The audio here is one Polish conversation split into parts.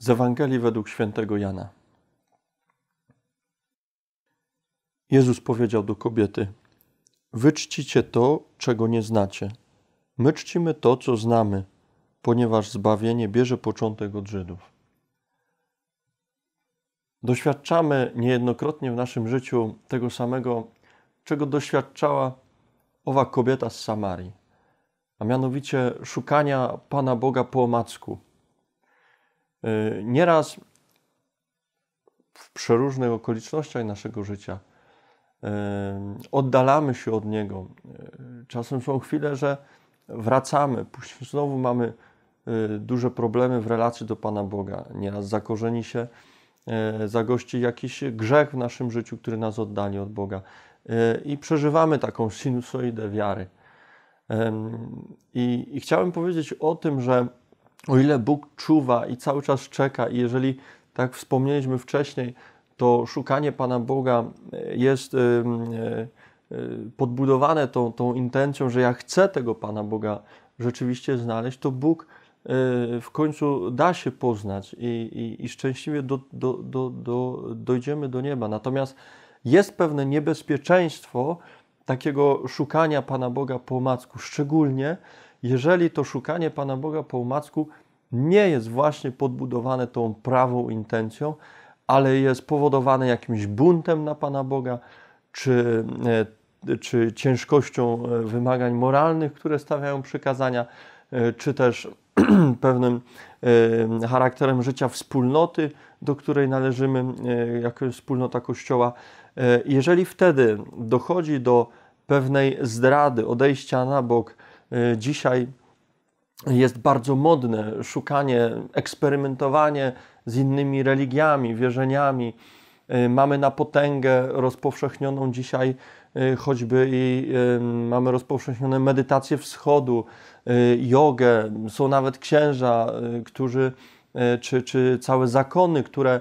Z Ewangelii według świętego Jana. Jezus powiedział do kobiety: Wy czcicie to, czego nie znacie. My czcimy to, co znamy, ponieważ zbawienie bierze początek od Żydów. Doświadczamy niejednokrotnie w naszym życiu tego samego, czego doświadczała owa kobieta z Samarii, a mianowicie szukania Pana Boga po omacku. Yy, nieraz w przeróżnych okolicznościach naszego życia – oddalamy się od Niego. E, czasem są chwile, że wracamy, później znowu mamy e, duże problemy w relacji do Pana Boga. Nieraz zakorzeni się, e, zagości jakiś grzech w naszym życiu, który nas oddali od Boga. I przeżywamy taką sinusoidę wiary. I, I, chciałem powiedzieć o tym, że o ile Bóg czuwa i cały czas czeka, i jeżeli, tak wspomnieliśmy wcześniej, to szukanie Pana Boga e, jest e, e, podbudowane tą, tą intencją, że ja chcę tego Pana Boga rzeczywiście znaleźć, to Bóg w końcu da się poznać i, i, i szczęśliwie do, do, do, do, dojdziemy do nieba. Natomiast jest pewne niebezpieczeństwo takiego szukania Pana Boga po omacku, szczególnie jeżeli to szukanie Pana Boga po omacku nie jest właśnie podbudowane tą prawą intencją, ale jest powodowany jakimś buntem na Pana Boga, czy, e, czy ciężkością e, wymagań moralnych, które stawiają przykazania, e, czy też pewnym charakterem życia wspólnoty, do której należymy jako wspólnota Kościoła. Jeżeli wtedy dochodzi do pewnej zdrady, odejścia na bok, dzisiaj jest bardzo modne szukanie, eksperymentowanie z innymi religiami, wierzeniami. Y, mamy na potęgę rozpowszechnioną dzisiaj y, choćby i mamy rozpowszechnione medytację wschodu, y, jogę, są nawet księża, którzy, czy, czy całe zakony, które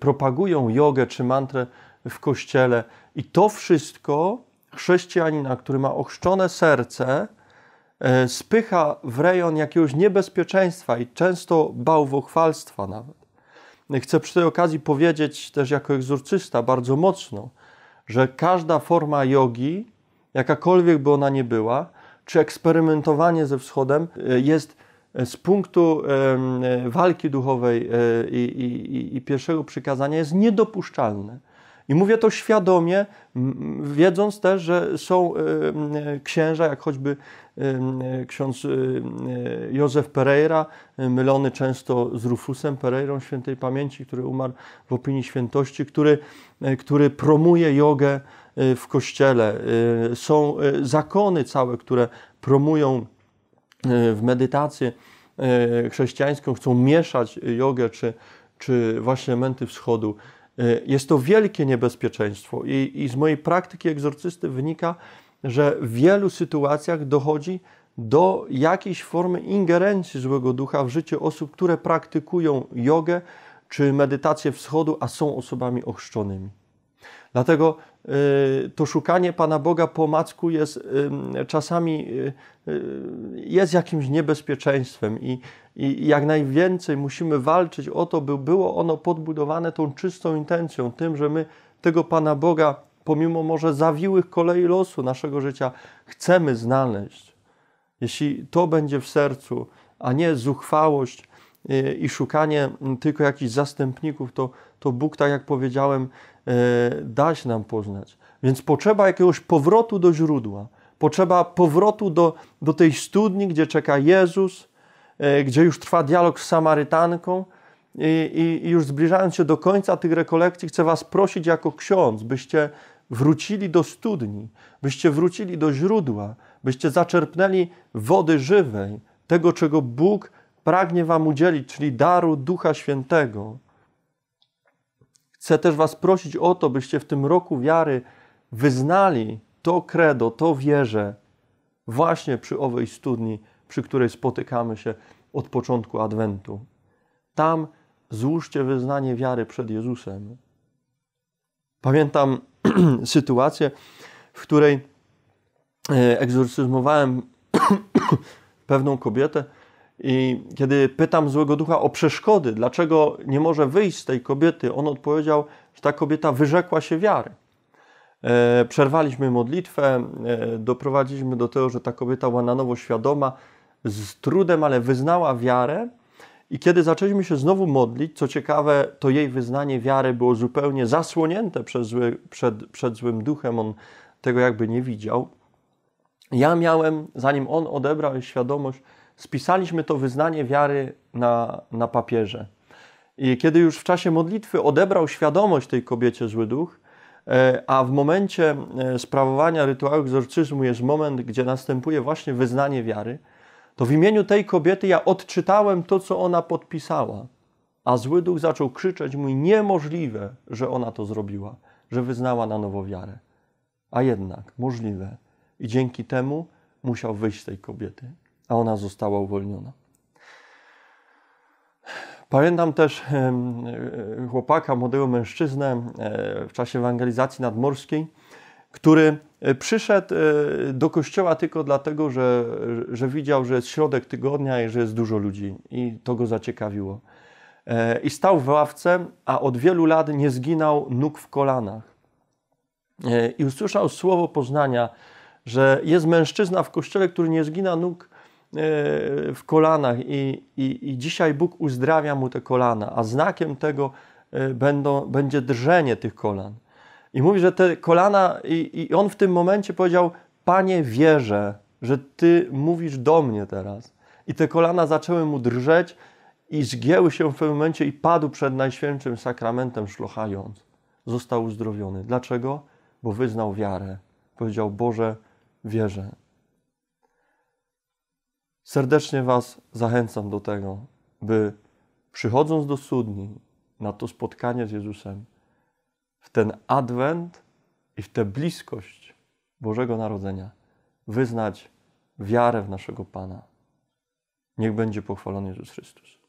propagują jogę czy mantrę w kościele. I to wszystko chrześcijanina, który ma ochrzczone serce, E, spycha w rejon jakiegoś niebezpieczeństwa i często bałwochwalstwa nawet. Chcę przy tej okazji powiedzieć też jako egzorcysta bardzo mocno, że każda forma jogi, jakakolwiek by ona nie była, czy eksperymentowanie ze wschodem e, jest z punktu e, walki duchowej i, i, i pierwszego przykazania jest niedopuszczalne. I mówię to świadomie, wiedząc też, że są y, y, księża, jak choćby y, ksiądz Józef Pereira, mylony często z Rufusem Pereirą świętej pamięci, który umarł w opinii świętości, który, który promuje jogę w kościele. Są zakony całe, które promują w medytację chrześcijańską, chcą mieszać jogę czy, czy właśnie menty wschodu. Y, jest to wielkie niebezpieczeństwo i, i z mojej praktyki egzorcysty wynika, że w wielu sytuacjach dochodzi do jakiejś formy ingerencji złego ducha w życie osób, które praktykują jogę czy medytację wschodu, a są osobami ochrzczonymi. Dlatego Y, to szukanie Pana Boga po macku jest czasami y, y, jest jakimś niebezpieczeństwem i, i jak najwięcej musimy walczyć o to, by było ono podbudowane tą czystą intencją, tym, że my tego Pana Boga, pomimo może zawiłych kolei losu naszego życia, chcemy znaleźć. Jeśli to będzie w sercu, a nie zuchwałość i szukanie tylko jakichś zastępników, to, to Bóg, tak jak powiedziałem, E, dać nam poznać. Więc potrzeba jakiegoś powrotu do źródła, potrzeba powrotu do, do tej studni, gdzie czeka Jezus, e, gdzie już trwa dialog z Samarytanką. I, I, już zbliżając się do końca tych rekolekcji, chcę Was prosić jako ksiądz, byście wrócili do studni, byście wrócili do źródła, byście zaczerpnęli wody żywej, tego, czego Bóg pragnie Wam udzielić, czyli daru Ducha Świętego. Chcę też Was prosić o to, byście w tym roku wiary wyznali to credo, to wierzę właśnie przy owej studni, przy której spotykamy się od początku Adwentu. Tam złóżcie wyznanie wiary przed Jezusem. Pamiętam sytuację, w której e, egzorcyzmowałem pewną kobietę, i kiedy pytam złego ducha o przeszkody, dlaczego nie może wyjść z tej kobiety, on odpowiedział, że ta kobieta wyrzekła się wiary. E, przerwaliśmy modlitwę, e, doprowadziliśmy do tego, że ta kobieta była na nowo świadoma, z trudem, ale wyznała wiarę. I kiedy zaczęliśmy się znowu modlić, co ciekawe, to jej wyznanie wiary było zupełnie zasłonięte przez zły, przed, przed złym duchem, on tego jakby nie widział. Ja miałem, zanim on odebrał świadomość, spisaliśmy to wyznanie wiary na, na papierze. I kiedy już w czasie modlitwy odebrał świadomość tej kobiecie zły duch, e, a w momencie e, sprawowania rytuału egzorcyzmu jest moment, gdzie następuje właśnie wyznanie wiary, to w imieniu tej kobiety ja odczytałem to, co ona podpisała. A zły duch zaczął krzyczeć mój niemożliwe, że ona to zrobiła, że wyznała na nowo wiarę. A jednak możliwe i dzięki temu musiał wyjść z tej kobiety, a ona została uwolniona. Pamiętam też chłopaka, młodego mężczyznę e, w czasie ewangelizacji nadmorskiej, który e, przyszedł e, do kościoła tylko dlatego, że, że widział, że jest środek tygodnia i że jest dużo ludzi, i to go zaciekawiło. I stał w ławce, a od wielu lat nie zginął nóg w kolanach. I usłyszał słowo poznania że jest mężczyzna w kościele, który nie zgina nóg e, w kolanach i, i, i dzisiaj Bóg uzdrawia mu te kolana, a znakiem tego e, będą, będzie drżenie tych kolan. I mówi, że te kolana, i, i on w tym momencie powiedział: Panie, wierzę, że Ty mówisz do mnie teraz. I te kolana zaczęły mu drżeć i zgięły się w pewnym momencie i padł przed Najświętszym Sakramentem szlochając. Został uzdrowiony. Dlaczego? Bo wyznał wiarę. Powiedział, Boże, wierzę. Serdecznie Was zachęcam do tego, by przychodząc do studni na to spotkanie z Jezusem, w ten adwent i w tę bliskość Bożego Narodzenia wyznać wiarę w naszego Pana. Niech będzie pochwalony Jezus Chrystus.